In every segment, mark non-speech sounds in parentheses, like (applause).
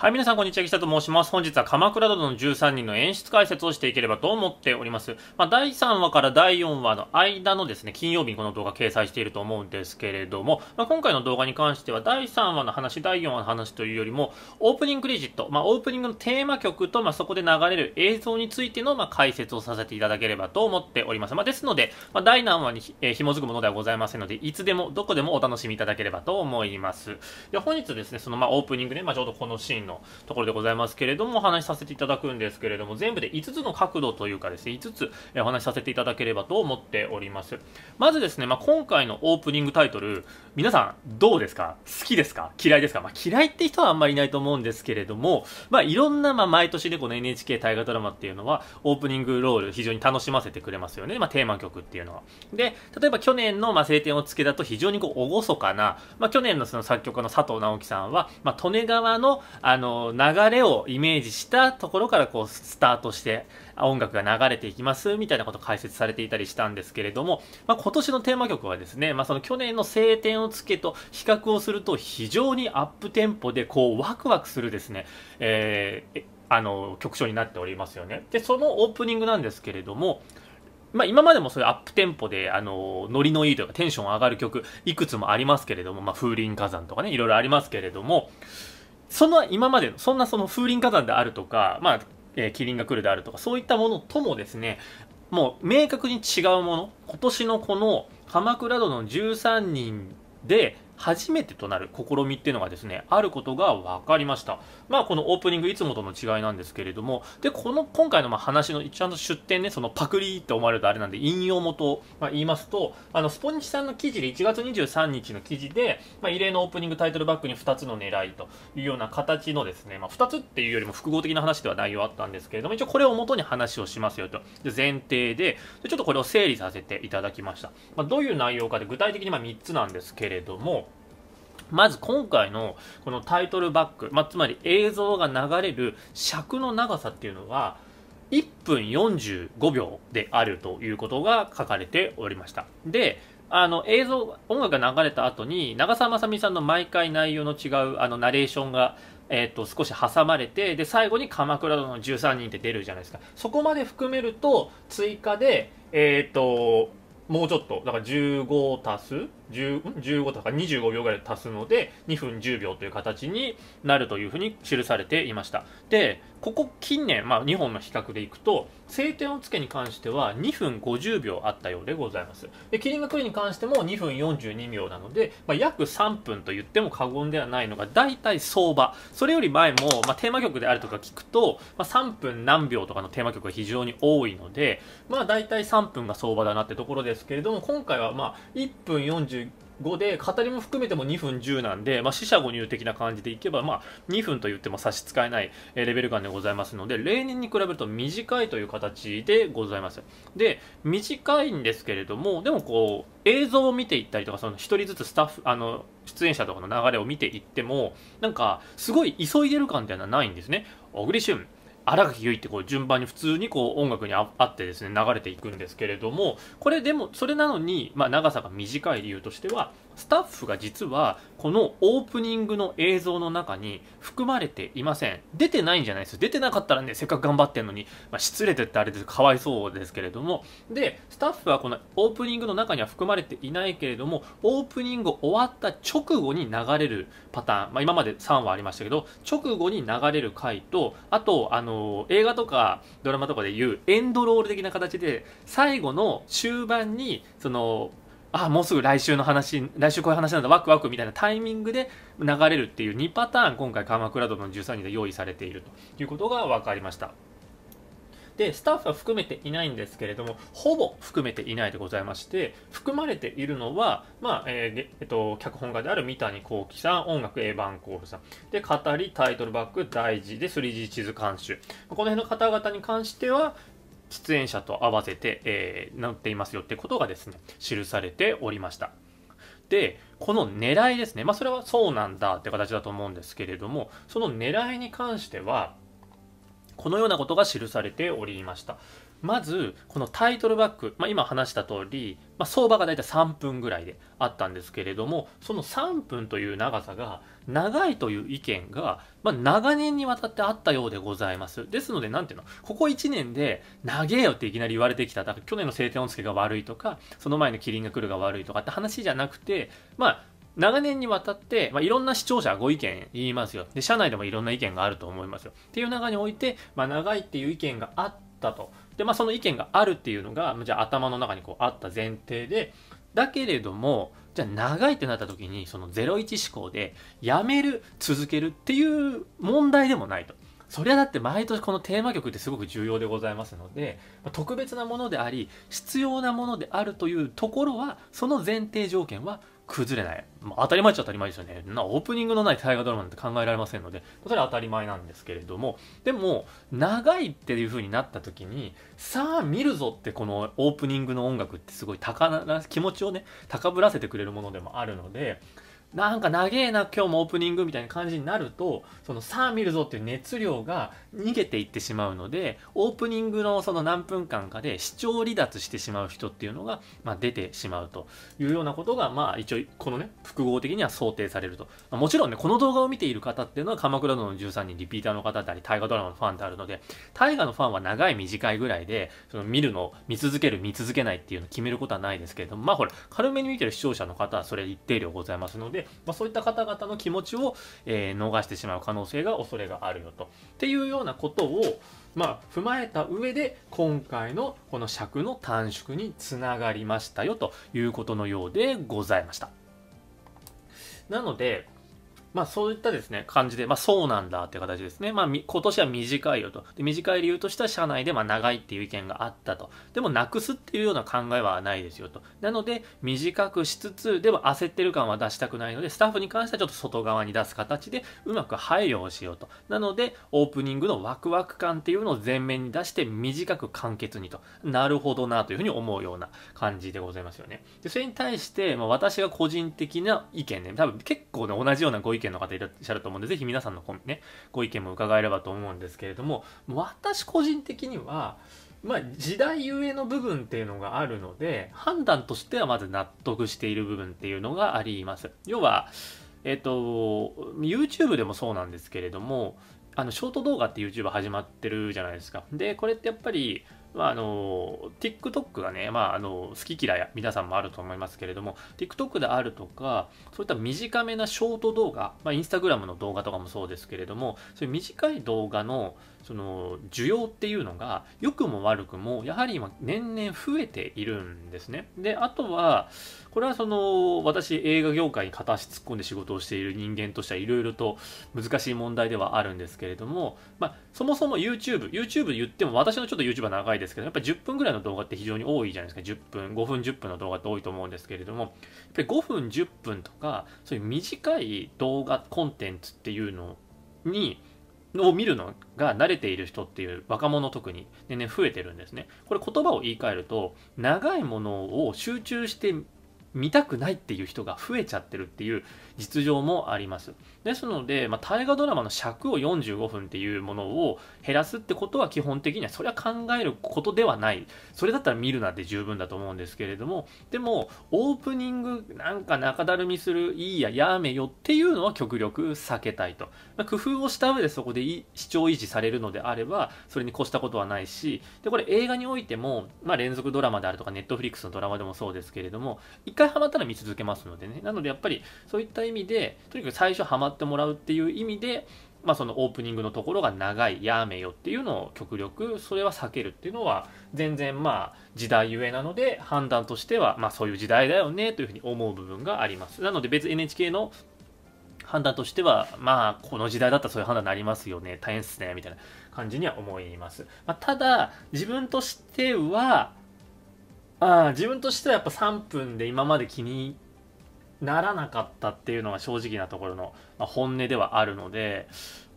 はい、皆さん、こんにちは。岸田と申します。本日は鎌倉殿の13人の演出解説をしていければと思っております。まあ、第3話から第4話の間のですね、金曜日にこの動画掲載していると思うんですけれども、まあ、今回の動画に関しては、第3話の話、第4話の話というよりも、オープニングクレジット、まあ、オープニングのテーマ曲と、まあ、そこで流れる映像についての、まあ、解説をさせていただければと思っております。まあ、ですので、まあ、第何話にえ紐づくものではございませんので、いつでも、どこでもお楽しみいただければと思います。で、本日ですね、その、まあ、オープニングね、まあ、ちょうどこのシーンのところでございますけれども、お話しさせていただくんですけれども、全部で5つの角度というかですね、5つお話しさせていただければと思っております。まずですね、まあ、今回のオープニングタイトル、皆さんどうですか好きですか嫌いですかまあ、嫌いって人はあんまりいないと思うんですけれども、まあ、いろんな、ま毎年でこの NHK 大河ドラマっていうのは、オープニングロール非常に楽しませてくれますよね。まあ、テーマ曲っていうのは。で、例えば去年の、まあ、晴天をつけだと非常にこう、厳かな、まあ、去年のその作曲家の佐藤直樹さんは、まあ、利根川の、ああの、流れをイメージしたところからこう、スタートして、音楽が流れていきます、みたいなことを解説されていたりしたんですけれども、まあ、今年のテーマ曲はですね、まあ、その去年の晴天をつけと比較をすると、非常にアップテンポで、こう、ワクワクするですね、えー、あの、曲調になっておりますよね。で、そのオープニングなんですけれども、まあ、今までもそういうアップテンポで、あの、ノリのいいというかテンション上がる曲、いくつもありますけれども、まあ、風林火山とかね、いろいろありますけれども、その今までの、そんなその風林火山であるとか、まあ、えー、キリンが来るであるとか、そういったものともですね、もう明確に違うもの、今年のこの鎌倉殿の13人で、初めてとなる試みっていうのがですね、あることが分かりました。まあ、このオープニングいつもとの違いなんですけれども、で、この、今回のま話の一応と出典ね、そのパクリって思われるとあれなんで、引用元を、ま言いますと、あの、スポニチさんの記事で、1月23日の記事で、まあ、異例のオープニングタイトルバックに2つの狙いというような形のですね、まあ、2つっていうよりも複合的な話では内容あったんですけれども、一応これを元に話をしますよと、で前提で、ちょっとこれを整理させていただきました。まあ、どういう内容かで、具体的にま3つなんですけれども、まず今回のこのタイトルバック、まあ、つまり映像が流れる尺の長さっていうのは1分45秒であるということが書かれておりました。で、あの映像、音楽が流れた後に長澤まさみさんの毎回内容の違うあのナレーションがえーと、少し挟まれてで最後に「鎌倉殿の13人」って出るじゃないですかそこまで含めると追加で、えーと、ともうちょっとだから15足す15とか25秒ぐらい足すので2分10秒という形になるというふうに記されていましたでここ近年、まあ、日本の比較でいくと晴天をつけに関しては2分50秒あったようでございますでキリングクリに関しても2分42秒なので、まあ、約3分と言っても過言ではないのが大体相場それより前も、まあ、テーマ曲であるとか聞くと、まあ、3分何秒とかのテーマ曲が非常に多いのでまあ大体3分が相場だなってところですけれども今回はまあ1分42 5で語りも含めても2分10なんで、まあ、四捨五入的な感じでいけば、まあ、2分と言っても差し支えないレベル感でございますので例年に比べると短いという形でございますで短いんですけれどもでもこう映像を見ていったりとかその1人ずつスタッフあの出演者とかの流れを見ていってもなんかすごい急いでる感っていうのはないんですね小栗旬新垣結衣ってこう順番に普通にこう音楽に合ってですね流れていくんですけれどもこれでもそれなのに、まあ、長さが短い理由としてはスタッフが実はこのオープニングの映像の中に含まれていません出てないんじゃないです出てなかったらねせっかく頑張ってんのに、まあ、失礼ってあれですかわいそうですけれどもでスタッフはこのオープニングの中には含まれていないけれどもオープニング終わった直後に流れるパターン、まあ、今まで3話ありましたけど直後に流れる回とあと、あの映画とかドラマとかでいうエンドロール的な形で最後の終盤にそのあもうすぐ来週の話来週こういう話なんだワクワクみたいなタイミングで流れるっていう2パターン今回鎌倉殿の13人で用意されているということが分かりましたでスタッフは含めていないんですけれどもほぼ含めていないでございまして含まれているのは、まあえー、えっと、脚本家である三谷幸喜さん音楽エヴバンコールさんで語りタイトルバック大事で3 g 地図監修この辺の方々に関しては、出演者と合わせて、えー、なっていますよってことがですね、記されておりました。で、この狙いですね、まあそれはそうなんだって形だと思うんですけれども、その狙いに関しては、このようなことが記されておりました。まずこのタイトルバック、まあ、今話した通り、まあ、相場がだいたい3分ぐらいであったんですけれどもその3分という長さが長いという意見が、まあ、長年にわたってあったようでございますですのでんていうのここ1年で「長えよ」っていきなり言われてきただから去年の晴天音助が悪いとかその前のキリンが来るが悪いとかって話じゃなくてまあ長年にわたって、まあ、いろんな視聴者ご意見言いますよ。で、社内でもいろんな意見があると思いますよ。っていう中において、まあ、長いっていう意見があったと。で、まあ、その意見があるっていうのが、じゃあ頭の中にこうあった前提で、だけれども、じゃあ長いってなった時に、その01思考で、やめる、続けるっていう問題でもないと。そりゃだって毎年このテーマ曲ってすごく重要でございますので、特別なものであり、必要なものであるというところは、その前提条件は崩れない。まあ、当たり前っちゃ当たり前ですよね。なオープニングのない大河ドラマなんて考えられませんので、それは当たり前なんですけれども、でも、長いっていう風になった時に、さあ見るぞってこのオープニングの音楽ってすごい高な、気持ちをね、高ぶらせてくれるものでもあるので、なんか長えな今日もオープニングみたいな感じになるとそのさあ見るぞっていう熱量が逃げていってしまうのでオープニングのその何分間かで視聴離脱してしまう人っていうのが、まあ、出てしまうというようなことがまあ一応このね複合的には想定されると、もちろんねこの動画を見ている方っていうのは「鎌倉殿の13人」リピーターの方であり大河ドラマのファンであるので大河のファンは長い短いぐらいでその見るの見続ける見続けないっていうのを決めることはないですけれどもまあほら軽めに見てる視聴者の方はそれ一定量ございますのでで、まあ、そういった方々の気持ちを、えー、逃してしまう可能性が恐れがあるよと。っていうようなことを、まあ、踏まえた上で今回のこの尺の短縮につながりましたよということのようでございました。なのでまあそういったですね、感じで、まあそうなんだって形ですね。まあ今年は短いよと。で短い理由としては社内でまあ長いっていう意見があったと。でもなくすっていうような考えはないですよと。なので短くしつつ、でも焦ってる感は出したくないので、スタッフに関してはちょっと外側に出す形でうまく配慮をしようと。なのでオープニングのワクワク感っていうのを前面に出して短く簡潔にと。なるほどなというふうに思うような感じでございますよね。で、それに対して、まあ私が個人的な意見ね、多分結構ね、同じようなご意見見の方いらっしゃると思うんで、ぜひ皆さんのね、ご意見も伺えればと思うんですけれども、私個人的には、まあ、時代ゆえの部分っていうのがあるので、判断としてはまず納得している部分っていうのがあります。要は、えっ、と、YouTube でもそうなんですけれども、あの、ショート動画って YouTube 始まってるじゃないですか。で、これってやっぱり、まあ、あの TikTok がね、まあ、あの好き嫌い皆さんもあると思いますけれども TikTok であるとかそういった短めなショート動画、まあ、インスタグラムの動画とかもそうですけれどもそういう短い動画のその需要っていうのが良くも悪くもやはり今年々増えているんですね。であとはこれはその私映画業界に片足突っ込んで仕事をしている人間としてはいろいろと難しい問題ではあるんですけれども、まあ、そもそも YouTubeYouTube 言っても私のちょっと YouTube は長いですけどやっぱ10分ぐらいの動画って非常に多いじゃないですか10分5分10分の動画って多いと思うんですけれどもやっぱり5分10分とかそういう短い動画コンテンツっていうのにを見るのが慣れている人っていう若者特に年々、ね、増えてるんですね。これ言葉を言い換えると長いものを集中して見たくないっていう人が増えちゃってるっていう実情もありますですので、まあ、大河ドラマの尺を45分っていうものを減らすってことは基本的にはそれは考えることではないそれだったら見るなんて十分だと思うんですけれどもでもオープニングなんか中だるみするいいややめよっていうのは極力避けたいと、まあ、工夫をした上でそこで視聴維持されるのであればそれに越したことはないしでこれ映画においても、まあ、連続ドラマであるとかネットフリックスのドラマでもそうですけれども回ハマったら見続けますのでねなのでやっぱりそういった意味でとにかく最初ハマってもらうっていう意味でまあ、そのオープニングのところが長いやめよっていうのを極力それは避けるっていうのは全然まあ時代ゆえなので判断としてはまそういう時代だよねというふうに思う部分がありますなので別に NHK の判断としてはまあこの時代だったらそういう判断になりますよね大変っすねみたいな感じには思います、まあ、ただ自分としてはあ自分としてはやっぱ3分で今まで気にならなかったっていうのが正直なところの、ま本音ではあるので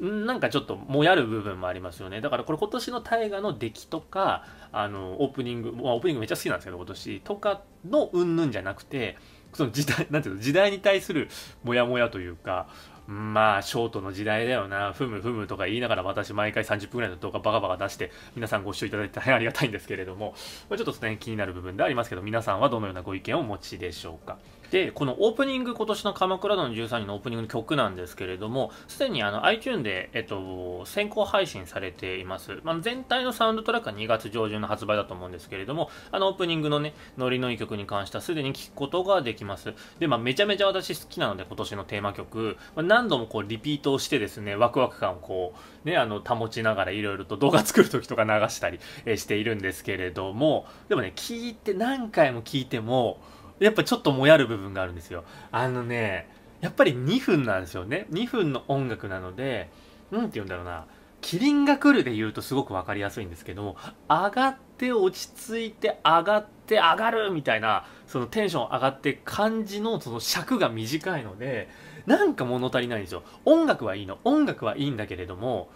なんかちょっともやる部分もありますよねだからこれ今年の大河の出来とかあのオープニング、まあ、オープニングめっちゃ好きなんですけど今年とかのうんぬんじゃなくてその時代なんていうの時代に対するもやもやというかまあ、ショートの時代だよな、ふむふむとか言いながら私、毎回30分ぐらいの動画バカバカ出して、皆さんご視聴いただいて大変ありがたいんですけれども、ちょっとその辺気になる部分でありますけど、皆さんはどのようなご意見をお持ちでしょうか。で、このオープニング、今年の鎌倉殿の13人のオープニングの曲なんですけれども、すでにあの iTune で、えっと、先行配信されています。まあ、全体のサウンドトラックは2月上旬の発売だと思うんですけれども、あのオープニングのね、ノリのいい曲に関してはすでに聴くことができます。で、まあ、めちゃめちゃ私好きなので、今年のテーマ曲、まあ、何度もこう、リピートをしてですね、ワクワク感をこう、ね、あの、保ちながらいろいろと動画作る時とか流したり、えしているんですけれども、でもね、聞いて、何回も聞いても、やっぱちょっともやる部分があるんですよ。あのね、やっぱり2分なんですよね。2分の音楽なので、何て言うんだろうな。キリンが来るで言うとすごく分かりやすいんですけども、上がって落ち着いて上がって上がるみたいな、そのテンション上がって感じのその尺が短いので、なんか物足りないんですよ。音楽はいいの。音楽はいいんだけれども、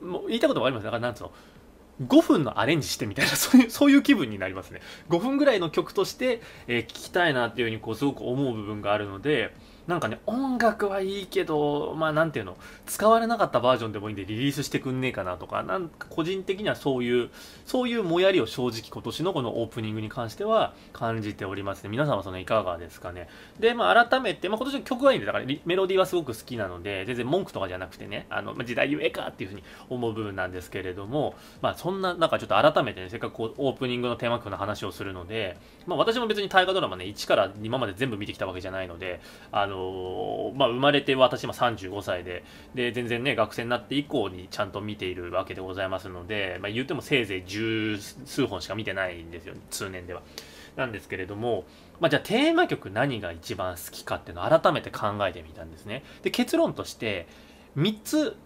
もう言いたこと分かりますだからなんつうの。5分のアレンジしてみたいな (laughs) そういうそういう気分になりますね5分ぐらいの曲として、えー、聴きたいなっていうふうにこうすごく思う部分があるのでなんかね、音楽はいいけど、まあなんていうの、使われなかったバージョンでもいいんでリリースしてくんねえかなとか、なんか個人的にはそういう、そういうもやりを正直今年のこのオープニングに関しては感じておりますね。皆さんはそのいかがですかね。で、まあ改めて、まあ今年の曲はいいんで、だからメロディーはすごく好きなので、全然文句とかじゃなくてね、あの、ま時代ゆえかっていうふうに思う部分なんですけれども、まあそんな、なんかちょっと改めてね、せっかくこうオープニングのテーマ曲の話をするので、まあ、私も別に大河ドラマね1から今まで全部見てきたわけじゃないので、あのー、まあ、生まれて私今35歳でで全然ね学生になって以降にちゃんと見ているわけでございますので、まあ、言うてもせいぜい十数本しか見てないんですよ通年では。なんですけれども、まあ、じゃあテーマ曲何が一番好きかっていうのを改めて考えてみたんですね。で結論として3つ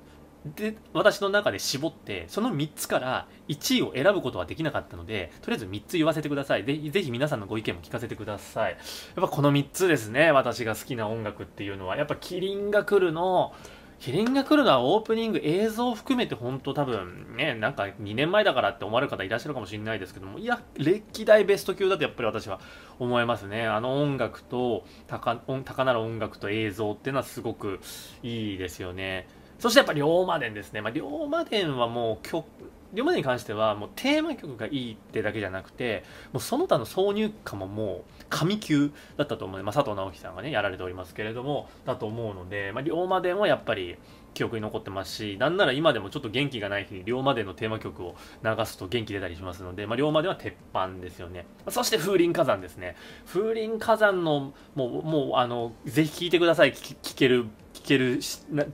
で私の中で絞ってその3つから1位を選ぶことはできなかったのでとりあえず3つ言わせてくださいでぜひ皆さんのご意見も聞かせてくださいやっぱこの3つですね私が好きな音楽っていうのはやっぱ「キリンが来る」の「キリンが来る」のはオープニング映像含めて本当多分ねなんか2年前だからって思われる方いらっしゃるかもしれないですけどもいや歴代ベスト級だとやっぱり私は思いますねあの音楽と高高なる音楽と映像っていうのはすごくいいですよねそしてやっぱ龍馬伝ですね。まあ、龍馬伝はもう曲、龍馬伝に関してはもうテーマ曲がいいってだけじゃなくて、もうその他の挿入歌ももう神級だったと思う。まあ、佐藤直樹さんがね、やられておりますけれども、だと思うので、まあ、龍馬伝はやっぱり記憶に残ってますし、なんなら今でもちょっと元気がない日に龍馬伝のテーマ曲を流すと元気出たりしますので、まあ、龍馬伝は鉄板ですよね。そして風林火山ですね。風林火山の、もう、もう、あの、ぜひ聴いてください。聴けるける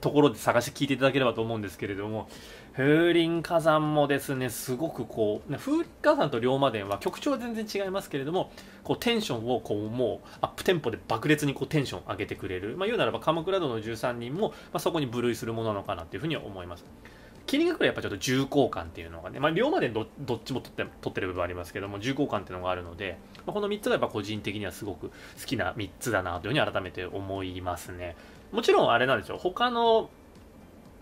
ところで探して聞いていただければと思うんですけれども、風林火山もですね、すごくこう、風林火山と龍馬伝は曲調は全然違いますけれども、こうテンションをこうもうアップテンポで爆裂にこうテンション上げてくれる。まあ言うならば鎌倉殿の13人も、まあ、そこに部類するものなのかなっていうふうには思います。りがくらやっぱちょっと重厚感っていうのがね、まあ、龍馬伝どどっちも取って取ってる部分ありますけども重厚感っていうのがあるので、まあ、この3つがやっぱ個人的にはすごく好きな3つだなというふうに改めて思いますねもちろんあれなんですよ他の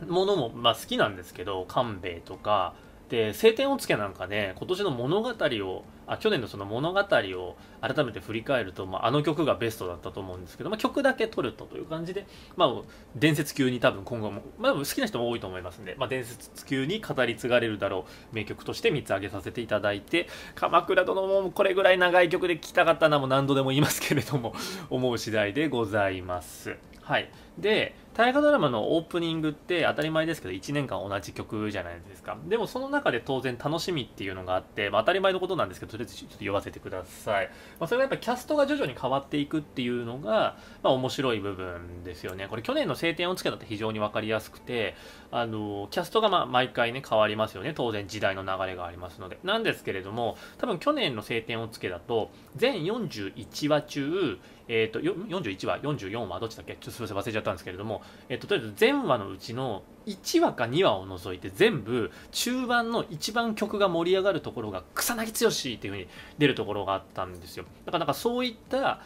ものも、まあ、好きなんですけど、官兵衛とか、で、青天をつけなんかね、今年の物語をあ去年のその物語を改めて振り返ると、まあ、あの曲がベストだったと思うんですけど、まあ、曲だけ撮るとという感じで、まあ、伝説級に多分今後も、まあ、好きな人も多いと思いますんで、まあ、伝説級に語り継がれるだろう名曲として3つ挙げさせていただいて「鎌倉殿」もこれぐらい長い曲で聴きたかったなも何度でも言いますけれども思う次第でございます。はいで大河ドラマのオープニングって当たり前ですけど1年間同じ曲じゃないですかでもその中で当然楽しみっていうのがあって、まあ、当たり前のことなんですけどとりあえずちょっと読ませてください、まあ、それがやっぱキャストが徐々に変わっていくっていうのが、まあ、面白い部分ですよねこれ去年の「晴天をつけた」って非常に分かりやすくてあのキャストがま毎回ね変わりますよね当然時代の流れがありますのでなんですけれども多分去年の「晴天をつけ」だと全41話中えっ、ー、と41話44話どっちだっけちょっとすません忘れちゃったったんですけれども、えっと、とりあえず全話のうちの1話か2話を除いて全部中盤の一番曲が盛り上がるところが草薙剛っていう風に出るところがあったんですよだからなんかそういった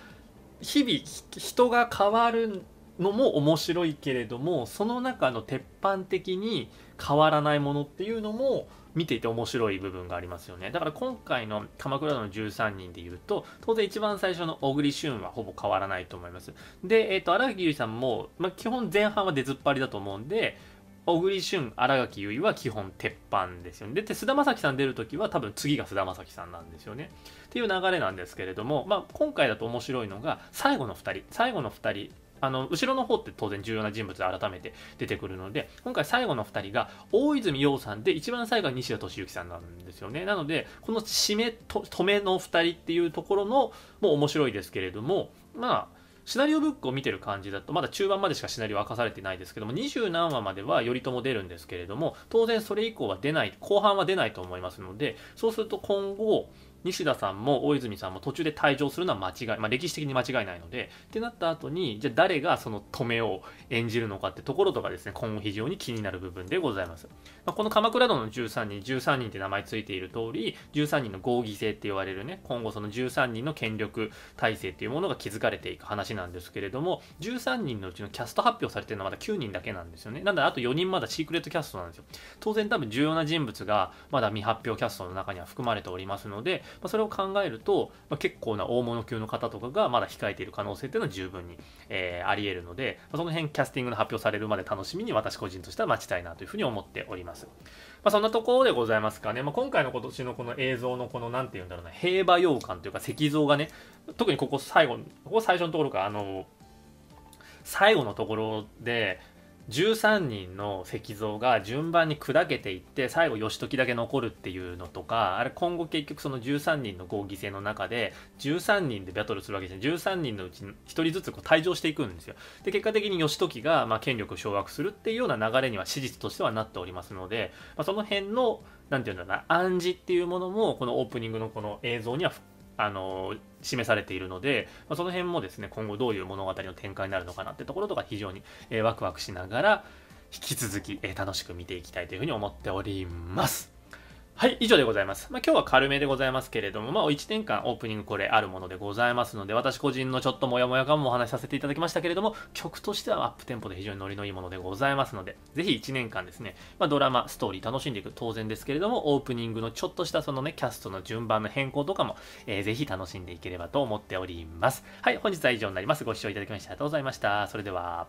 日々人が変わるのも面白いけれどもその中の鉄板的に変わらないものっていうのも見ていて面白い部分がありますよねだから今回の「鎌倉殿の13人」で言うと当然一番最初の小栗旬はほぼ変わらないと思いますで、えーと、荒木垣結衣さんも、まあ、基本前半は出ずっぱりだと思うんで小栗旬新垣結衣は基本鉄板ですよねで菅田将暉さん出る時は多分次が菅田将暉さんなんですよねっていう流れなんですけれども、まあ、今回だと面白いのが最後の2人最後の2人あの、後ろの方って当然重要な人物で改めて出てくるので、今回最後の2人が、大泉洋さんで、一番最後は西田敏行さんなんですよね。なので、この締めと、止めの2人っていうところの、も面白いですけれども、まあ、シナリオブックを見てる感じだと、まだ中盤までしかシナリオ明かされてないですけども、二十何話までは頼朝出るんですけれども、当然それ以降は出ない、後半は出ないと思いますので、そうすると今後、西田さんも大泉さんも途中で退場するのは間違い、まあ、歴史的に間違いないのでってなった後にじゃあ誰がその止めを演じるのかってところとかですね今後非常に気になる部分でございます、まあ、この鎌倉殿の13人13人って名前ついている通り13人の合議制って言われるね今後その13人の権力体制っていうものが築かれていく話なんですけれども13人のうちのキャスト発表されてるのはまだ9人だけなんですよねなんであと4人まだシークレットキャストなんですよ当然多分重要な人物がまだ未発表キャストの中には含まれておりますのでまあ、それを考えると、まあ、結構な大物級の方とかがまだ控えている可能性っていうのは十分に、えー、あり得るので、まあ、その辺キャスティングの発表されるまで楽しみに私個人としては待ちたいなというふうに思っております。まあ、そんなところでございますかね、まあ、今回の今年のこの映像のこの何て言うんだろうな、平和洋館というか石像がね、特にここ最後、ここ最初のところか、あの、最後のところで、13人の石像が順番に砕けていって最後義時だけ残るっていうのとかあれ今後結局その13人の合議制の中で13人でバトルするわけじゃない13人のうち1人ずつこう退場していくんですよで結果的に義時がま権力を掌握するっていうような流れには史実としてはなっておりますので、まあ、その辺の何て言うんだろうな暗示っていうものもこのオープニングのこの映像には含あの示されているので、まあ、その辺もですね今後どういう物語の展開になるのかなってところとか非常に、えー、ワクワクしながら引き続き、えー、楽しく見ていきたいというふうに思っております。はい、以上でございます。まあ、今日は軽めでございますけれども、まあ、1年間オープニングこれあるものでございますので、私個人のちょっともやもや感もお話しさせていただきましたけれども、曲としてはアップテンポで非常にノリのいいものでございますので、ぜひ1年間ですね、まあ、ドラマ、ストーリー楽しんでいく当然ですけれども、オープニングのちょっとしたそのね、キャストの順番の変更とかも、えー、ぜひ楽しんでいければと思っております。はい、本日は以上になります。ご視聴いただきましてありがとうございました。それでは。